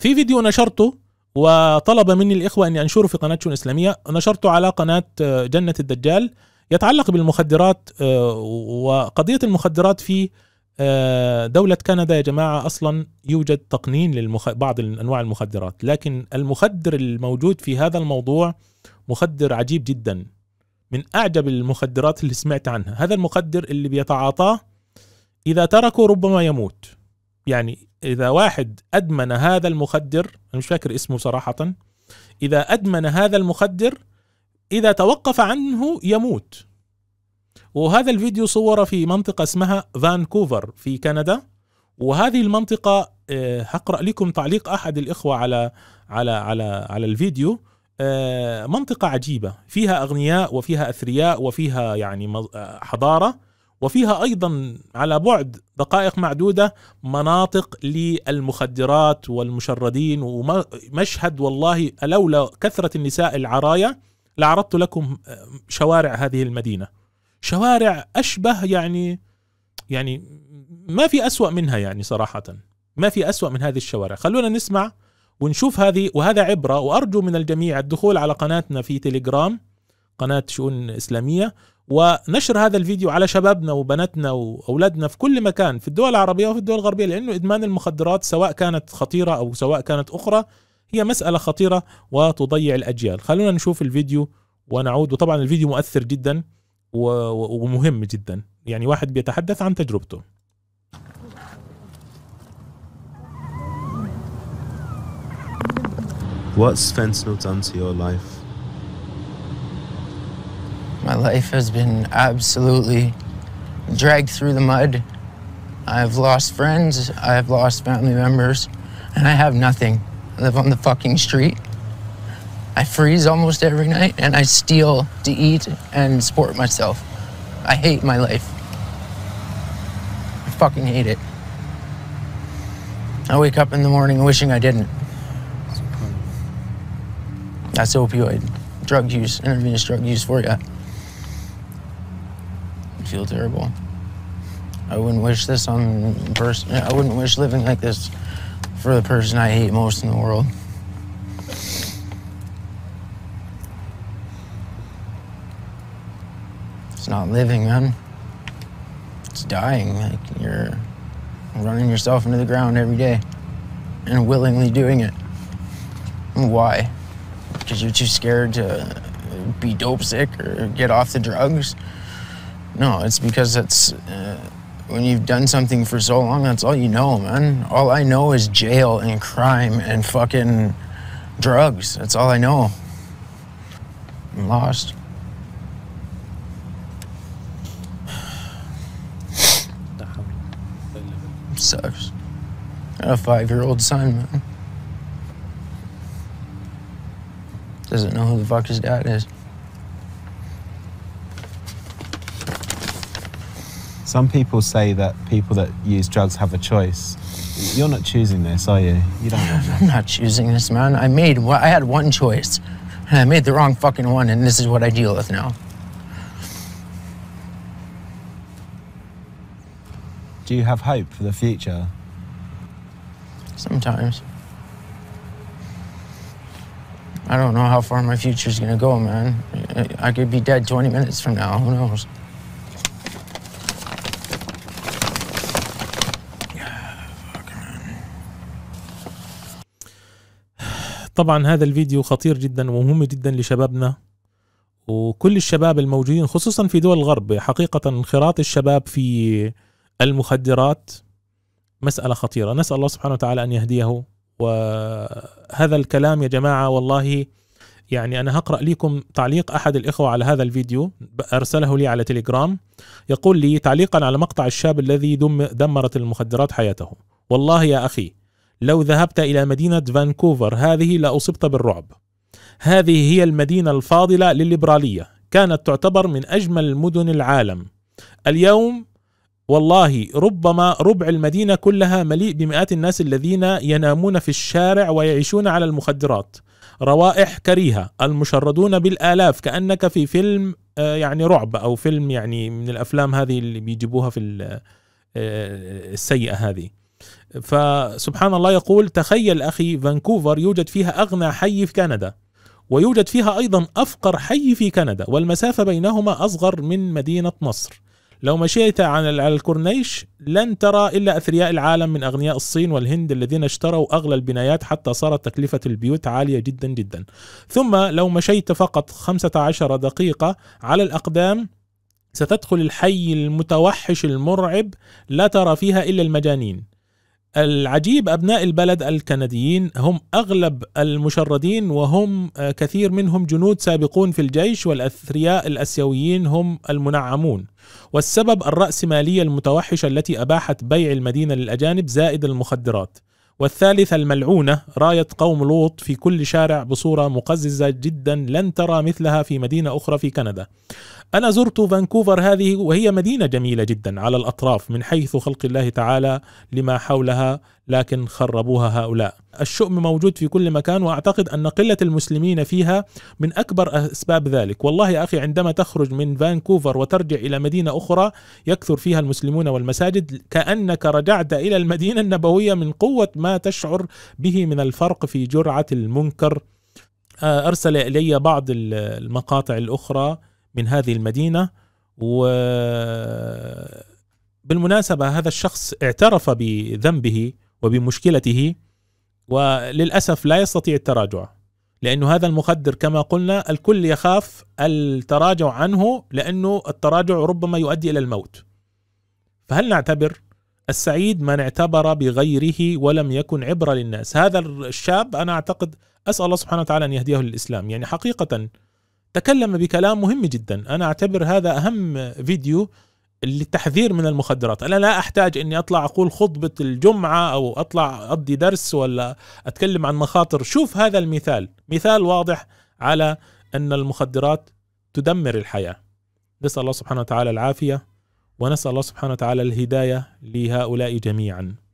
في فيديو نشرته وطلب مني الإخوة أني أنشره في قناة شؤون إسلامية نشرته على قناة آه، جنة الدجال يتعلق بالمخدرات آه، وقضية المخدرات في آه، دولة كندا يا جماعة أصلا يوجد تقنين لبعض بعض أنواع المخدرات لكن المخدر الموجود في هذا الموضوع مخدر عجيب جدا من أعجب المخدرات اللي سمعت عنها هذا المخدر اللي بيتعاطاه إذا تركه ربما يموت يعني اذا واحد ادمن هذا المخدر انا مش فاكر اسمه صراحه اذا ادمن هذا المخدر اذا توقف عنه يموت وهذا الفيديو صور في منطقه اسمها فانكوفر في كندا وهذه المنطقه آه، هقرا لكم تعليق احد الاخوه على على على على الفيديو آه، منطقه عجيبه فيها اغنياء وفيها اثرياء وفيها يعني آه، حضاره وفيها ايضا على بعد دقائق معدوده مناطق للمخدرات والمشردين ومشهد والله لولا كثره النساء العرايا لعرضت لكم آه، شوارع هذه المدينه شوارع اشبه يعني يعني ما في اسوا منها يعني صراحه ما في اسوا من هذه الشوارع خلونا نسمع ونشوف هذه وهذا عبره وارجو من الجميع الدخول على قناتنا في تليجرام قناه شؤون اسلاميه ونشر هذا الفيديو على شبابنا وبناتنا واولادنا في كل مكان في الدول العربيه وفي الدول الغربيه لانه ادمان المخدرات سواء كانت خطيره او سواء كانت اخرى هي مساله خطيره وتضيع الاجيال خلونا نشوف الفيديو ونعود وطبعا الفيديو مؤثر جدا ومهم جدا يعني واحد بيتحدث عن تجربته What's fentanyl done to your life? My life has been absolutely dragged through the mud. I've lost friends, I've lost family members, and I have nothing. I live on the fucking street. I freeze almost every night, and I steal to eat and support myself. I hate my life. I fucking hate it. I wake up in the morning wishing I didn't. That's opioid, drug use, intravenous drug use for you feel terrible. I wouldn't wish this on person. I wouldn't wish living like this for the person I hate most in the world. It's not living, man. It's dying. Like you're running yourself into the ground every day and willingly doing it. And why? Because you're too scared to be dope sick or get off the drugs no, it's because it's uh, when you've done something for so long, that's all you know, man. All I know is jail and crime and fucking drugs. That's all I know. I'm lost. sucks. a five-year-old son, man. Doesn't know who the fuck his dad is. Some people say that people that use drugs have a choice. You're not choosing this, are you? You don't. I'm not choosing this, man. I made. I had one choice, and I made the wrong fucking one, and this is what I deal with now. Do you have hope for the future? Sometimes. I don't know how far my future's gonna go, man. I could be dead 20 minutes from now. Who knows? طبعا هذا الفيديو خطير جدا ومهم جدا لشبابنا وكل الشباب الموجودين خصوصا في دول الغرب حقيقة انخراط الشباب في المخدرات مسألة خطيرة نسأل الله سبحانه وتعالى أن يهديه وهذا الكلام يا جماعة والله يعني أنا هقرأ لكم تعليق أحد الإخوة على هذا الفيديو أرسله لي على تليجرام يقول لي تعليقا على مقطع الشاب الذي دم دمرت المخدرات حياته والله يا أخي لو ذهبت إلى مدينة فانكوفر هذه لأصبت بالرعب هذه هي المدينة الفاضلة للليبرالية كانت تعتبر من أجمل مدن العالم اليوم والله ربما ربع المدينة كلها مليء بمئات الناس الذين ينامون في الشارع ويعيشون على المخدرات روائح كريهة المشردون بالآلاف كأنك في فيلم آه، يعني رعب أو فيلم يعني من الأفلام هذه اللي بيجيبوها في آه، السيئة هذه فسبحان الله يقول تخيل أخي فانكوفر يوجد فيها أغنى حي في كندا ويوجد فيها أيضا أفقر حي في كندا والمسافة بينهما أصغر من مدينة مصر لو مشيت عن الكورنيش لن ترى إلا أثرياء العالم من أغنياء الصين والهند الذين اشتروا أغلى البنايات حتى صارت تكلفة البيوت عالية جدا جدا ثم لو مشيت فقط 15 دقيقة على الأقدام ستدخل الحي المتوحش المرعب لا ترى فيها إلا المجانين العجيب أبناء البلد الكنديين هم أغلب المشردين وهم آه، كثير منهم جنود سابقون في الجيش والأثرياء الأسيويين هم المنعمون والسبب الرأسمالية المتوحشة التي أباحت بيع المدينة للأجانب زائد المخدرات والثالثة الملعونة راية قوم لوط في كل شارع بصورة مقززة جدا لن ترى مثلها في مدينة أخرى في كندا أنا زرت فانكوفر هذه وهي مدينة جميلة جدا على الأطراف من حيث خلق الله تعالى لما حولها لكن خربوها هؤلاء الشؤم موجود في كل مكان وأعتقد أن قلة المسلمين فيها من أكبر أسباب ذلك والله يا أخي عندما تخرج من فانكوفر وترجع إلى مدينة أخرى يكثر فيها المسلمون والمساجد كأنك رجعت إلى المدينة النبوية من قوة ما تشعر به من الفرق في جرعة المنكر آه، أرسل إلي بعض المقاطع الأخرى من هذه المدينة و بالمناسبة هذا الشخص اعترف بذنبه وبمشكلته وللأسف لا يستطيع التراجع لأنه هذا المخدر كما قلنا الكل يخاف التراجع عنه لأنه التراجع ربما يؤدي إلى الموت فهل نعتبر السعيد من اعتبر بغيره ولم يكن عبرة للناس هذا الشاب أنا أعتقد أسأل الله سبحانه وتعالى أن يهديه للإسلام يعني حقيقة تكلم بكلام مهم جدا انا اعتبر هذا اهم فيديو للتحذير من المخدرات انا لا احتاج اني اطلع اقول خطبه الجمعه او اطلع اقضي درس ولا اتكلم عن مخاطر شوف هذا المثال مثال واضح على ان المخدرات تدمر الحياه نسال الله سبحانه وتعالى العافيه ونسال الله سبحانه وتعالى الهدايه لهؤلاء جميعا